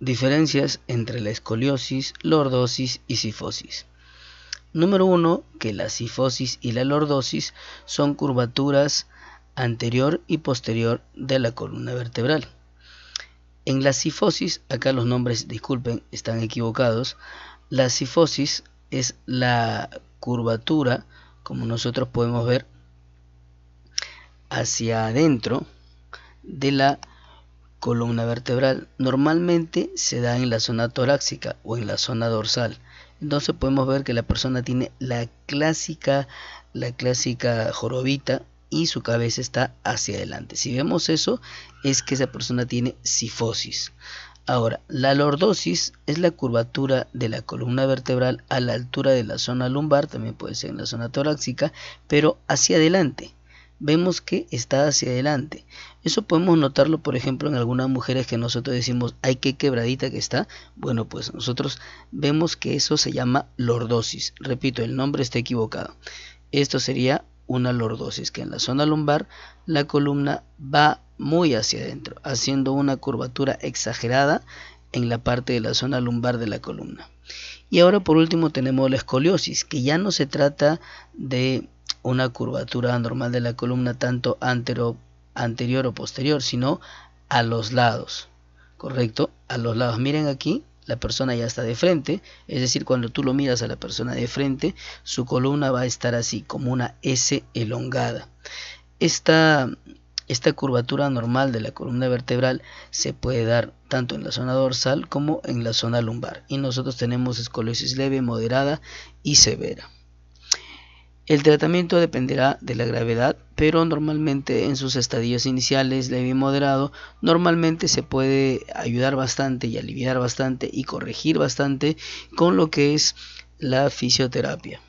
Diferencias entre la escoliosis, lordosis y sifosis. Número uno, Que la sifosis y la lordosis son curvaturas anterior y posterior de la columna vertebral. En la sifosis, acá los nombres, disculpen, están equivocados. La sifosis es la curvatura, como nosotros podemos ver, hacia adentro de la columna vertebral normalmente se da en la zona torácica o en la zona dorsal. Entonces podemos ver que la persona tiene la clásica, la clásica jorobita y su cabeza está hacia adelante. Si vemos eso, es que esa persona tiene sifosis. Ahora, la lordosis es la curvatura de la columna vertebral a la altura de la zona lumbar, también puede ser en la zona torácica, pero hacia adelante vemos que está hacia adelante. Eso podemos notarlo, por ejemplo, en algunas mujeres que nosotros decimos, ay, qué quebradita que está. Bueno, pues nosotros vemos que eso se llama lordosis. Repito, el nombre está equivocado. Esto sería una lordosis, que en la zona lumbar la columna va muy hacia adentro, haciendo una curvatura exagerada en la parte de la zona lumbar de la columna. Y ahora por último tenemos la escoliosis, que ya no se trata de una curvatura anormal de la columna tanto antero, anterior o posterior, sino a los lados. ¿Correcto? A los lados. Miren aquí, la persona ya está de frente, es decir, cuando tú lo miras a la persona de frente, su columna va a estar así, como una S elongada. Esta, esta curvatura normal de la columna vertebral se puede dar tanto en la zona dorsal como en la zona lumbar. Y nosotros tenemos escoliosis leve, moderada y severa. El tratamiento dependerá de la gravedad, pero normalmente en sus estadios iniciales leve y moderado, normalmente se puede ayudar bastante y aliviar bastante y corregir bastante con lo que es la fisioterapia.